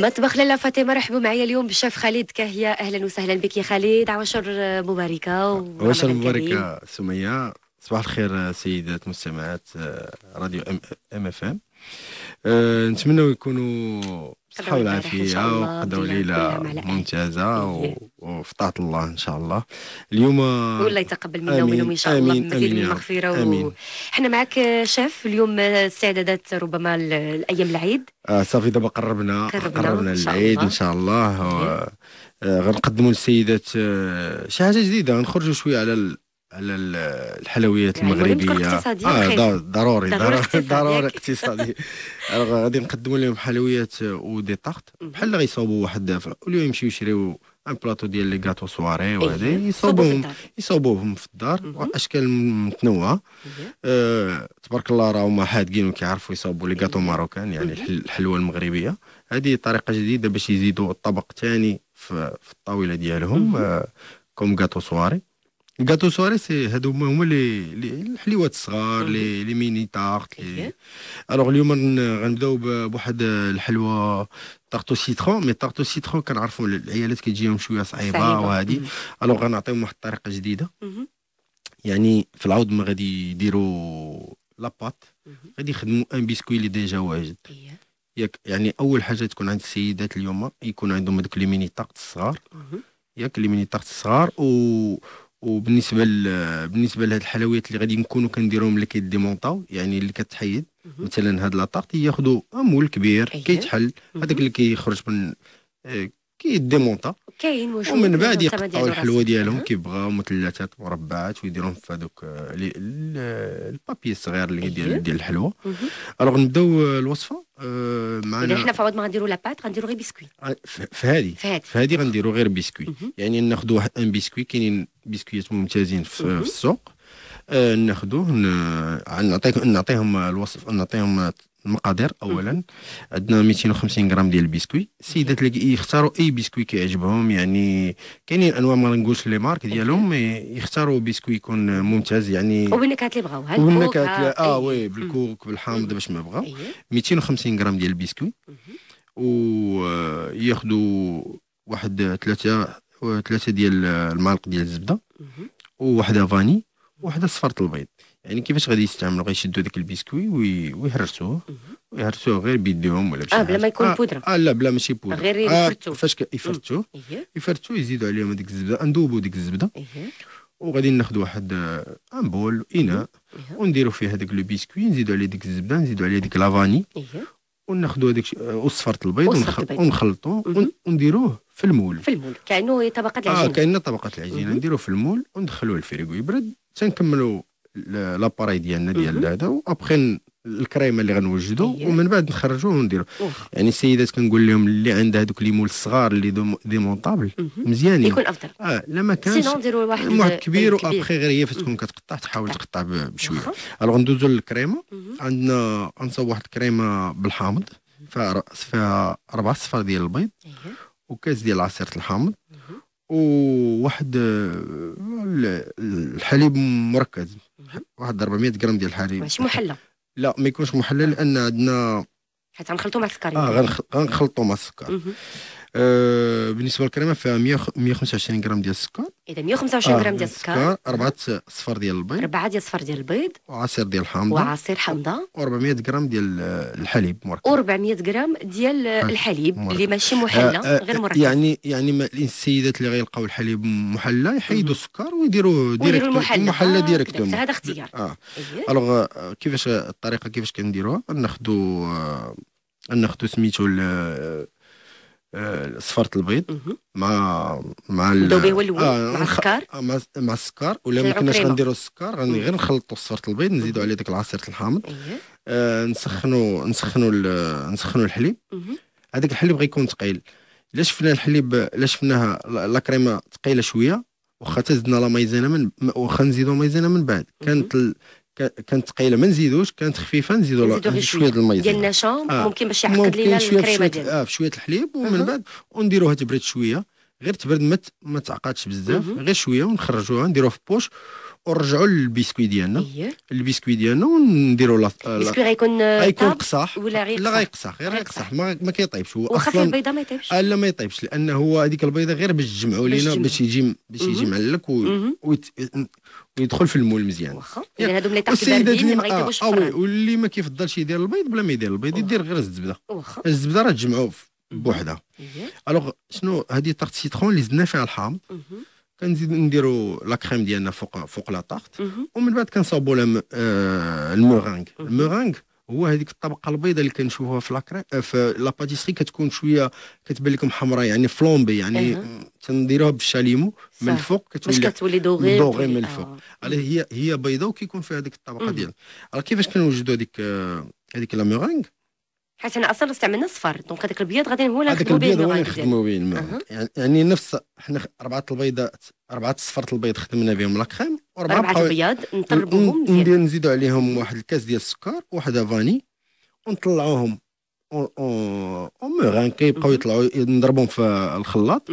مطبخ لاله فاطمه مرحبا معايا اليوم بالشيف خالد كاهية اهلا وسهلا بك يا خالد عواشر مباركه عواشر مباركه سميه صباح الخير سيدات مستمعات آه، راديو ام اف ام نتمنى يكونوا بصحة والعافية وقدروا ليلة ممتازة إيه. وفطات الله إن شاء الله اليوم والله يتقبل منا ومنهم إن شاء الله مزيد من المغفرة و... حنا معك شيف اليوم استعدادات ربما الأيام العيد آه صافي دابا قربنا قربنا, قربنا العيد إن شاء الله, إيه. آه، آه، غنقدموا للسيدات آه، شي حاجة جديدة غنخرجوا شوية على على الحلويات يعني المغربيه اه ضروري ضروري ضروري اقتصادي غادي نقدموا لهم حلويات ودي طارت بحال غيصاوبوا واحد الدافع واليوم يمشيو يشريو ان بلاطو ديال لي غاتو سواري وهذا يصوبوهم يصوبوهم في الدار واشكال متنوعه أه تبارك الله راهما حادقين وكيعرفوا يصوبوا لي غاتو ماروكان يعني الحلوه المغربيه هذه طريقه جديده باش يزيدوا الطبق الثاني في, في الطاوله ديالهم أه كوم غاتو سواري كاتو سواري سي هادو هما لي الحليوات الصغار لي لي ميني تارت لي الوغ اليوم غنبداو بواحد الحلوى تارتو سيترون مي تارتو سيترون كنعرفوا العيالات كيجيهم شويه صعيبه وهادي الوغ غنعطيهم واحد الطريقه جديده يعني في العود ما غادي يديروا لاباط غادي يخدموا ان بيسكوي اللي ديجا واجد إيه. ياك يعني اول حاجه تكون عند السيدات اليوم يكون عندهم هذوك لي ميني تارت الصغار ياك لي ميني تارت الصغار و وبالنسبه ل... بالنسبه لهاد الحلويات اللي غادي نكونوا كنديروهم اللي كيديمونطاو يعني اللي كتحيد مثلا هاد لاطارت ياخذوا مول كبير أيه. كيتحل هذاك اللي كيخرج من آه، كيديمونطا كاين ومن بعد يقطعوا الحلوه ديالهم كيبغاو مثلثات مربعات ويديروهم في هذوك آه، البابي الصغير اللي ديال أيه. ديال الحلوه الوغ نبداو آه، الوصفه معنا حنا فواد عود ما غنديروا لاباط غنديروا غير بسكوي في هذه في هذه غنديروا غير بسكوي يعني ناخذ واحد ان بسكوي كاينين بسكويات ممتازين في, في السوق آه ناخذوه نعطيهم نعطيهم الوصف نعطيهم المقادير اولا عندنا 250 غرام ديال البسكوي السيدات اللي يختاروا اي بسكوي كيعجبهم يعني كاينين انواع ما نقولش لي مارك ديالهم يختاروا بسكوي يكون ممتاز يعني والنكهات اللي بغاوها اه وي بالكوك بالحامض باش ما بغا 250 غرام ديال البسكوي وياخذوا آه، واحد ثلاثه ثلاثه ديال المعلق ديال الزبده وواحده فاني وواحده صفرة البيض يعني كيفاش غادي يستعملوا غيشدوا داك البسكوي وي... ويهرسوه ويهرسوه غير بيديهم ولا بشي اه بلا ما يكون آه، بودره اه, لا بلا ماشي بودره غير يفرتوه آه فاش يفرتوه إيه. يفرتوه يزيدوا عليهم هذيك الزبده نذوبوا ديك الزبده إيه. وغادي ناخذ واحد آه، ان بول اناء إيه. ونديروا فيه هذاك لو بسكوي نزيدوا عليه ديك الزبده نزيدوا عليه ديك لافاني وناخذوا هذاك وصفرة البيض ونخلطوه ونديروه في المول في المول كانه طبقه آه، العجينه اه كانه طبقه العجينه نديروه في المول وندخلوه الفريغو يبرد تنكملوا لاباري ديالنا ديال هذا وابخي الكريمه اللي غنوجدو ومن بعد نخرجوه ونديرو يعني السيدات كنقول لهم اللي عندها هذوك مول الصغار اللي ديمونطابل مزيانين يكون افضل اه لا ما كانش واحد كبير وابخي غير هي فتكون كتقطع تحاول تقطع بشويه الوغ ندوزو للكريمه عندنا غنصاوب واحد الكريمه بالحامض فيها فيها اربع صفار ديال البيض وكاس ديال عصيره الحامض وواحد آه، الحليب مركز واحد 400 غرام ديال الحليب ماشي محلى لا ما يكونش محلى لان عندنا حيت غنخلطوا مع السكر اه يعني. غنخلطوا مع السكر آه، بالنسبه للكريمه فيها 125 غرام ديال السكر اذا 125 آه، غرام ديال السكر 4 صفار ديال البيض 4 ديال صفار ديال البيض وعصير ديال الحامضه وعصير حامضه و400 غرام ديال الحليب مركب و400 غرام ديال الحليب مركب. اللي ماشي آه، محلى غير مركب يعني يعني السيدات اللي غيلقاو الحليب محلى يحيدوا السكر ويديروا ديريكت المحلى, المحلى ديريكت هذا اختيار إيه. اه الوغ كيفاش الطريقه كيفاش كنديروها ناخذوا ناخذوا سميتو آه، صفرة البيض مع مع هو آه، مع السكر آه، مع, السكر ولا ما كناش غنديروا السكر غني غير نخلطوا صفرة البيض نزيدوا عليه داك العصير الحامض نسخنوا إيه. نسخنوا نسخنوا الحليب هذاك الحليب غيكون ثقيل الا شفنا الحليب الا شفناها لا كريمه ثقيله شويه واخا تزدنا لا مايزينا من واخا نزيدو مايزينا من بعد كانت كانت ثقيله ما نزيدوش كانت خفيفه نزيدو شويه ديال ديال النشا آه. ممكن باش يعقد لينا الكريمه ديالو اه شويه الحليب ومن بعد ونديروها تبرد شويه غير تبرد ما تعقدش بزاف غير شويه ونخرجوها نديروها في بوش ونرجعوا للبيسكوي ديالنا إيه. البسكوي البيسكوي ديالنا ونديروا لا البسكوي غيكون غيكون قصاح ولا غير لا غيقصاح غير غيقصاح ما, ما كيطيبش هو واخا فيه البيضه ما يطيبش آه، لا ما يطيبش لانه هو هذيك البيضه غير باش تجمعوا لينا باش يجي باش يجي معلك و... يدخل في المول مزيان واخا هادو ملي تحت باردين ما غيطيبوش اه, آه، واللي ما كيفضلش يدير البيض بلا ما يدير البيض يدير غير الزبده واخا الزبده راه تجمعو بوحدها الوغ شنو هذه طارت سيترون اللي زدنا فيها الحام كنزيد نديرو لا كريم ديالنا فوق فوق لا طارت ومن بعد كنصاوبو آه، المورانغ المورانغ هو هذيك الطبقه البيضاء اللي كنشوفوها في لاكري آه، في لاباتيسري كتكون شويه كتبان لكم حمراء يعني فلومبي يعني أه. تنديروها بالشاليمو من الفوق كتولي كتولي دوغي دوغي من آه. الفوق على هي هي بيضاء وكيكون فيها هذيك الطبقه ديالها راه كيفاش كنوجدوا هذيك آه، هذيك لا ميرينغ حيت انا اصلا استعملنا صفر دونك هذاك البيض غادي هو اللي نخدموا به هو نخدموا به يعني نفس حنا اربعه البيضات اربعه الصفرات البيض خدمنا بهم لاكريم أربعة بياض نطلبوهم مزيان نزيدو عليهم واحد الكاس ديال السكر وحدة فاني ونطلعوهم اون ميغان يعني كيبقاو يطلعوا نضربهم في الخلاط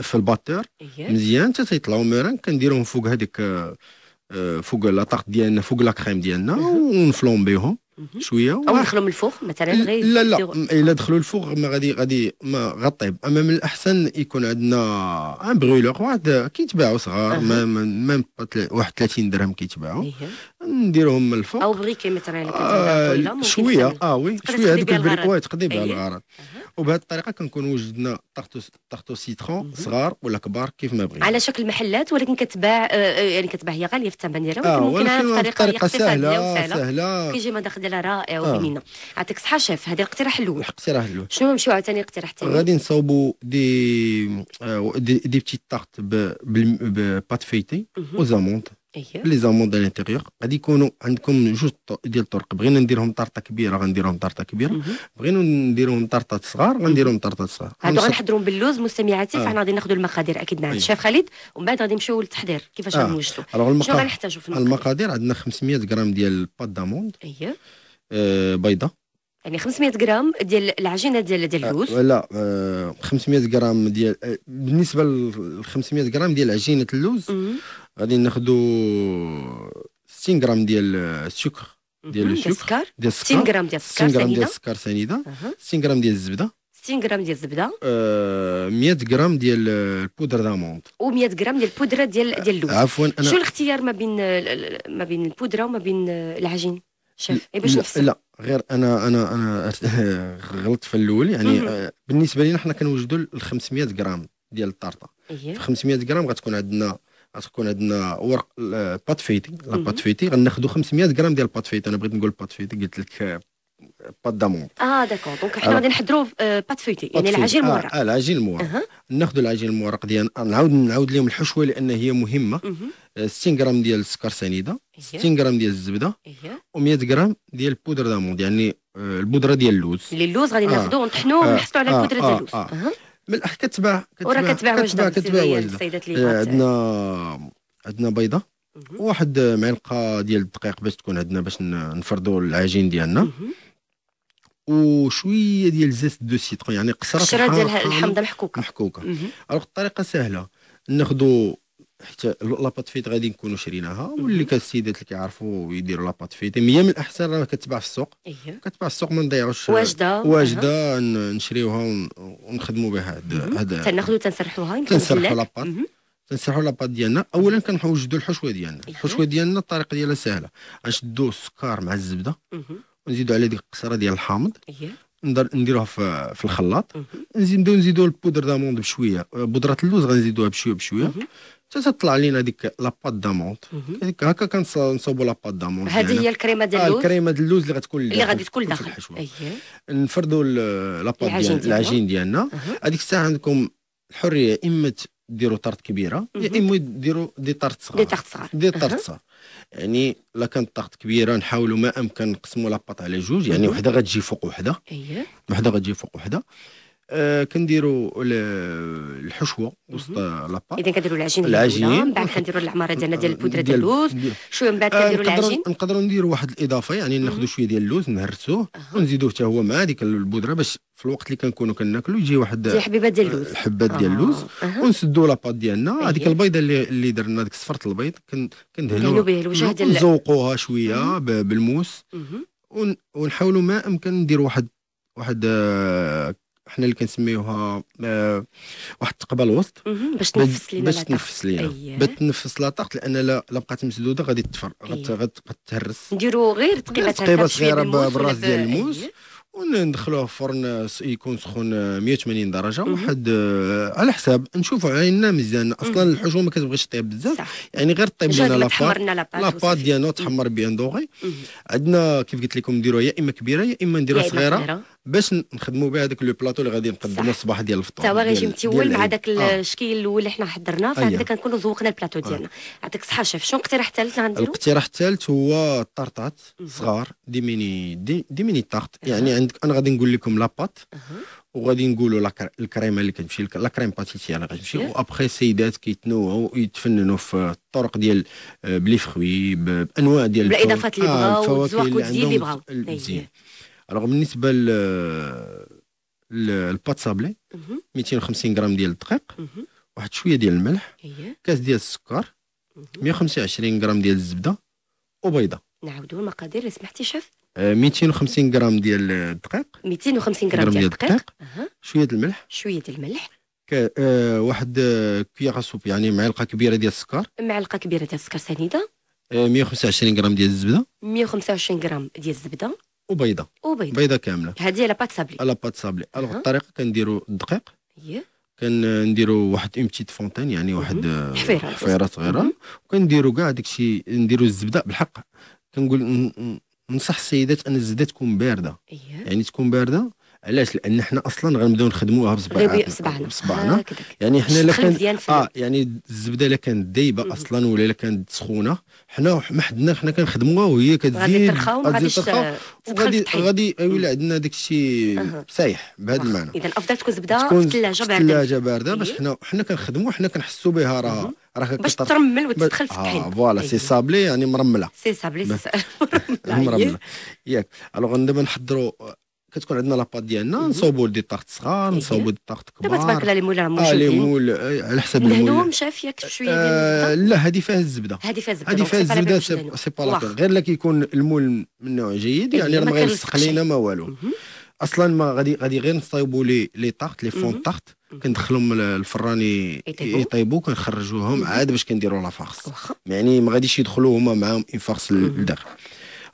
في الباتور مزيان حتى تيطلعو ميغان كنديروهم فوق هذيك آه، فوق لاطاق ديالنا فوق لاكخيم ديالنا ديالنا ونفلومبيهم شويه او ندخلو من الفوق مثلا غير لا لا إيه، الا دخلوا الفوق ما غادي غادي ما غطيب اما من الاحسن يكون عندنا ان برولور واحد كيتباعوا صغار أه. ما ميم واحد 30 درهم كيتباعوا إيه. نديروهم من الفوق او بريكي مثلا آه شويه اه وي شويه هذيك البريكوات تقضي بها الغرض أه. وبهذه الطريقه كنكون وجدنا طرطوس سيترون صغار ولا كبار كيف ما بغينا على شكل محلات ولكن كتباع آه، آه، يعني كتباع هي غاليه في الثمن ديالها آه ولكن بطريقه طريقه سهله وسهله سهله كيجي مذاق ديالها رائع آه. وبنينه يعطيك الصحه شيف هذا الاقتراح الاول الاقتراح الاول شنو نمشيو عاوتاني اقتراح ثاني غادي نصاوبوا دي آه، دي, دي بتيت طارت بالبات فيتي وزامونت لي زاموند على الانتيريور غادي يكونوا عندكم جوج ديال الطرق بغينا نديرهم طرطه كبيره غنديرهم طرطه كبيره بغينا نديرهم طرطه صغار غنديرهم طرطه صغار هادو غنحضرهم باللوز مستمعاتي آه. فاحنا غادي ناخذوا المقادير اكيد معنا الشيف خالد ومن بعد غادي نمشيو للتحضير كيفاش غنوجدوا آه. شنو غنحتاجوا في المقادير المقادير عندنا 500 غرام ديال بات داموند اييه بيضه يعني 500 غرام ديال العجينه ديال ديال اللوز آه لا آه 500 غرام ديال آه، بالنسبه ل 500 غرام ديال عجينه اللوز غادي ناخذوا 60 غرام ديال السكر ديال السكر ديال السكر 60 غرام ديال السكر 60 غرام ديال السكر سنيده 60 غرام ديال الزبده 60 غرام ديال الزبده 100 آه، غرام ديال البودره داموند و100 غرام ديال البودره ديال ديال اللوز عفوا انا شو الاختيار ما بين ما بين البودره وما بين العجين شيف إيه، باش نفصل لا غير انا انا انا غلطت في الاول يعني آه، بالنسبه لنا حنا كنوجدوا ال 500 غرام ديال الطرطه إيه. في 500 غرام غتكون عندنا غتكون عندنا ورق البات فيتي لا بات فيتي غناخذوا 500 غرام ديال بات فيتي انا بغيت نقول بات فيتي قلت لك آه، بات دامون اه داكور دونك حنا غادي نحضروا آه، بات فيتي يعني العجين آه، المورق اه, العجين المورق ناخذوا العجين المورق ديال نعاود نعاود لهم الحشوه لان هي مهمه 60 غرام ديال السكر سنيده 60 إيه. غرام ديال الزبده إيه. و100 غرام ديال البودر داموند يعني البودره ديال اللوز اللي اللوز غادي ناخذوه ونطحنوه ونحصلوا على البودره ديال اللوز ملاح كتباع وراه كتباع وجده كتباع السيدات اللي إيه، عندنا عندنا بيضه واحد معلقه ديال الدقيق باش تكون عندنا باش نفردوا العجين ديالنا وشويه ديال زيت دو سيترون يعني قشره ديال الحامضه محكوكه محكوكه الطريقه سهله ناخذوا حتى لاباط فيت غادي نكونوا شريناها واللي كان السيدات اللي كيعرفوا يديروا لاباط فيت هي من الاحسن راه كتباع في السوق أيه. كتباع في السوق ما نضيعوش واجده واجده نشريوها ونخدموا بها هذا تناخذوا تنسرحوها تنسرحوا لك. لاباط تنسرحوا لاباط ديالنا اولا كنوجدوا الحشوه ديالنا أييه. الحشوه ديالنا الطريقه ديالها سهله غنشدوا السكر مع الزبده ونزيدوا عليه ديك القصره ديال الحامض أيه. ندير- نديروها في الخلاط نزيدو نزيدو البودر داموند بشويه بودره اللوز غنزيدوها بشويه بشويه حتى تطلع لينا ديك لاباط دامونت هكا كنصاوبوا لاباط دامونت هذه هي الكريمه ديال اللوز الكريمه ديال اللوز اللي غتكون اللي غادي تكون داخل الحشوه أيه. نفردوا لاباط ديال العجين ديالنا هذيك الساعه عندكم الحريه اما ديروا طرط كبيره يا اما ديروا دي طرط صغار دي طرط صغار دي طرط صغار يعني الا كانت طارت كبيره نحاولوا ما امكن نقسموا لاباط على جوج يعني وحده غتجي فوق وحده اييه وحده غتجي فوق وحده آه، كنديروا الحشوه وسط لاباط اذا كنديروا العجين العجين من بعد كنديروا العماره ديالنا ديال البودره ديال اللوز شويه من بعد آه، كنديروا العجين نقدروا نديروا واحد الاضافه يعني ناخذوا شويه ديال اللوز نهرسوه ونزيدوه حتى هو مع هذيك البودره باش في الوقت اللي كنكونوا كناكلوا يجي واحد حبيبات ديال اللوز حبات ديال اللوز ونسدوا لاباط ديالنا طيب. هذيك البيضه اللي اللي درنا ديك صفرت البيض كندهنوا نزوقوها شويه بالموس ونحاولوا ما امكن نديروا واحد واحد آه، حنا اللي كنسميوها آه، واحد التقبه الوسط باش تنفس لينا باش تنفس لينا أيه. باش تنفس لا طاقه لأن الا بقات مسدوده غادي تفر أيه. غتهرس نديرو غير تقيبه تقيبه صغيره بالراس ديال الموس وندخلوه في فرن يكون سخون 180 آه، درجه واحد آه، على حساب نشوفوا عيننا مزيان اصلا الحشوه ما كتبغيش طيب بزاف يعني غير طيب لنا لاباط لاباط ديالنا تحمر بيان دوغي عندنا كيف قلت لكم نديروها يا اما كبيره يا اما نديروها صغيره باش نخدموا بها هذاك لو بلاطو اللي غادي نقدموا الصباح ديال الفطور توا غادي متول مع داك آه. الشكل الاول اللي حنا حضرناه فهكذا أيوة. كنكونوا ذوقنا البلاطو آه. ديالنا يعطيك الصحه شيف شنو الاقتراح الثالث اللي غنديروا الاقتراح الثالث هو الطرطات صغار دي ميني دي, دي ميني طارت يعني عندك انا غادي نقول لكم لاباط وغادي نقولوا الكريمه اللي كتمشي لا كريم باتيتي اللي غتمشي وابخي السيدات كيتنوعوا ويتفننوا في الطرق ديال آه، بلي فخوي بانواع ديال بالاضافات اللي بغاو الفواكه اللي بغاو الوغ بالنسبه للبات سابلي 250 غرام ديال الدقيق واحد شويه ديال الملح إيه. كاس ديال السكر 125 غرام ديال الزبده وبيضه نعاودوا المقادير اللي سمحتي شاف 250 آه، غرام ديال الدقيق 250 غرام ديال الدقيق شويه ديال الملح شويه ديال الملح ك... آه واحد كويغ سوب يعني معلقه كبيره ديال السكر معلقه كبيره ديال السكر سنيده 125 آه، غرام ديال الزبده 125 غرام ديال الزبده وبيضه وبيضه بيضه كامله هذه على بات سابلي على بات سابلي الوغ أه. الطريقه كنديروا الدقيق كنديروا واحد اون بتيت فونتان يعني واحد آه، حفيره حفيره صغيره وكنديروا كاع داكشي نديروا الزبده بالحق كنقول ننصح السيدات ان الزبده تكون بارده يعني تكون بارده علاش لان حنا اصلا غنبداو نخدموها بصبعنا بصبعنا آه، يعني حنا الا كان اه يعني الزبده الا كانت دايبه اصلا ولا الا كانت سخونه حنا ما حدنا حنا كنخدموها وهي كتزيد غادي ترخى آه، وغادي غادي ولا عندنا داك الشيء سايح بهذا المعنى اذا افضل تكون زبده في الثلاجه بارده في الثلاجه بارده باش إيه. حنا حنا كنخدموا حنا كنحسوا بها راه راه باش ترمل وتدخل في آه، الطحين فوالا سي سابلي أيوة. يعني مرمله سي سابلي مرمله ياك الوغ دابا نحضروا كتكون عندنا لاباط ديالنا نصوبوا دي طارت صغار إيه. نصوبوا دي طارت كبار دابا إيه، تبارك الله لي مول راه موجودين اه لي مول آه، على حسب المول نهدوهم شافيك شويه ديال آه، الزبده لا هذه فيها الزبده هذه فيها الزبده هذه فيها الزبده سي با لاكور غير لا كيكون المول من نوع جيد إيه، يعني راه ما غيلصق لينا ما والو اصلا ما غادي غادي غير نصايبوا لي لي طارت لي فون طارت كندخلهم للفران يطيبوا كنخرجوهم عاد باش كنديروا لا فارس يعني ما غاديش يدخلوا هما معاهم اون فارس للداخل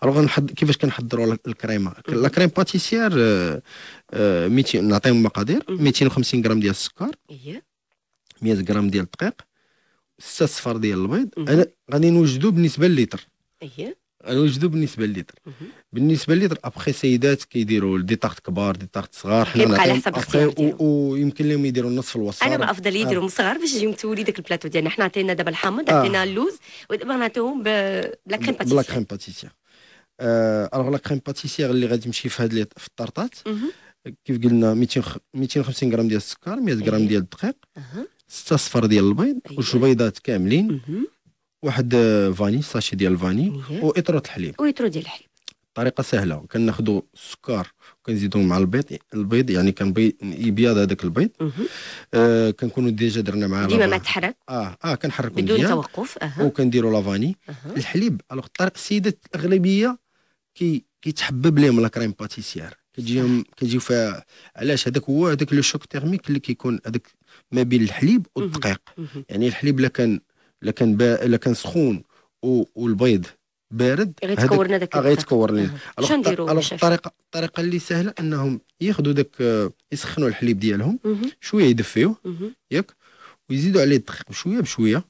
الوغ كيفاش كنحضروا الكريمه لا كريم باتيسيير 200 آه، آه، نعطيهم مقادير 250 غرام ديال السكر 100 إيه. غرام ديال الدقيق 6 صفار ديال البيض انا غادي نوجدو بالنسبه لليتر اييه غنوجدو بالنسبه لليتر بالنسبه لليتر ابخي سيدات كيديروا دي طاخت كبار دي طاخت صغار إيه، حنا يبقى على حسب ويمكن لهم يديروا في الوسط انا ما افضل يديروا آه. صغار باش يجيو متولي داك البلاطو ديالنا حنا عطينا دابا الحامض آه. عطينا آه. اللوز ودابا نعطيهم بلا كريم باتيسير بلا كريم باتيسير الوغ آه، لا كريم باتيسيير اللي غادي تمشي في هاد في الطرطات كيف قلنا 250 غرام ديال السكر 100 غرام إيه. ديال الدقيق ستة صفر ديال البيض جوج أيوة. بيضات كاملين واحد آه، فاني ساشي ديال الفاني ديال إيه. الحليب واطرو ديال الحليب طريقه سهله كناخذوا السكر وكنزيدوه مع البيض البيض يعني كنبيض يبيض هذاك البيض آه كنكونوا ديجا درنا معاه ديما ما تحرك اه اه كنحركوا بدون توقف اها وكنديروا لافاني الحليب الوغ الطريق السيدات الاغلبيه كي كيتحبب لهم لا كريم باتيسيير كتجيهم كتجيو فيها علاش هذاك هو هذاك لو شوك تيرميك اللي كيكون هذاك ما بين الحليب والدقيق يعني الحليب لا كان لا كان لا كان سخون والبيض بارد غيتكورنا داك غيتكور لنا الطريقه الطريقه اللي سهله انهم ياخذوا داك آه، يسخنوا الحليب ديالهم شويه يدفيوه ياك ويزيدوا عليه الدقيق بشويه بشويه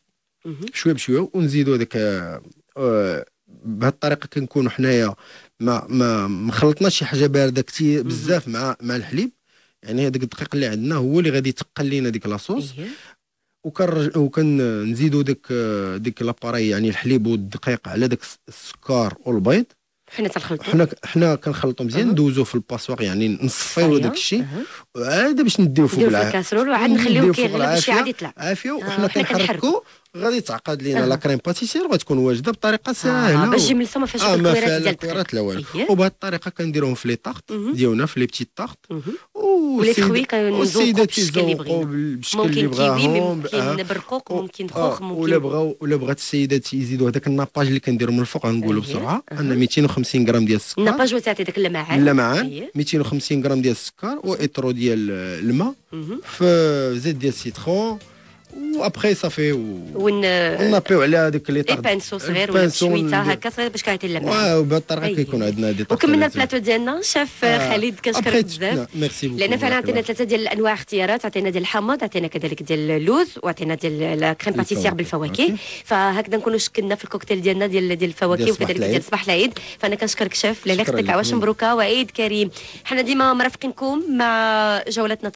بشويه بشويه ونزيدوا هذاك آه، آه، بهالطريقه كنكونوا حنايا ما ما مخلطناش شي حاجه بارده كثير بزاف مع مع الحليب يعني هذاك الدقيق اللي عندنا هو اللي غادي يتقل لينا ديك لاصوص وكنزيدوا ديك ديك لاباري يعني الحليب والدقيق على داك السكر والبيض حنا تنخلطو حنا حنا كنخلطو مزيان ندوزو في الباسوار يعني نصفيو داك الشيء عاد باش نديو فوق العافيه الكاسرول وعاد نخليو كيغلى باش عاد يطلع عافيه آه، وحنا كنحركو غادي تعقد لينا لا كريم باتيسير وغتكون واجده بطريقه آه، سهله باش يجي الملصه ما فيهاش الكويرات آه، ديال الكويرات لا والو وبهذه الطريقه كنديروهم في لي طاخت ديالنا في لي بتيت طاخت والفخوي كنذوقوا بشكل اللي بغينا ممكن كيوي ممكن برقوق ممكن خوخ ممكن ولا بغاو ولا بغات السيدات يزيدوا هذاك الناباج اللي كنديروا من الفوق غنقولوا بسرعه ان 250 غرام ديال السكر الناباج هو تاعتي داك اللمعان اللمعان 250 غرام ديال السكر واطرو ديال الماء في زيت ديال السيترون وابخي صافي ون ونابيو على هذوك لي طرد بانسو صغير ولا شويته هكا صغير باش كيعطي واه بهذه الطريقه كيكون طيب. عندنا هذه وكملنا البلاتو ديالنا شاف آه. خالد كنشكرك بزاف ميرسي بوكو لان فعلا عطينا ثلاثه ديال الانواع اختيارات عطينا ديال الحامض عطينا كذلك ديال اللوز وعطينا ديال لا كريم باتيسير بالفواكه فهكذا نكونوا شكلنا في الكوكتيل ديالنا ديال ديال الفواكه وكذلك ديال صباح العيد فانا كنشكرك شاف لاله خطيك عواش مبروكه وعيد كريم حنا ديما مرافقينكم مع جولتنا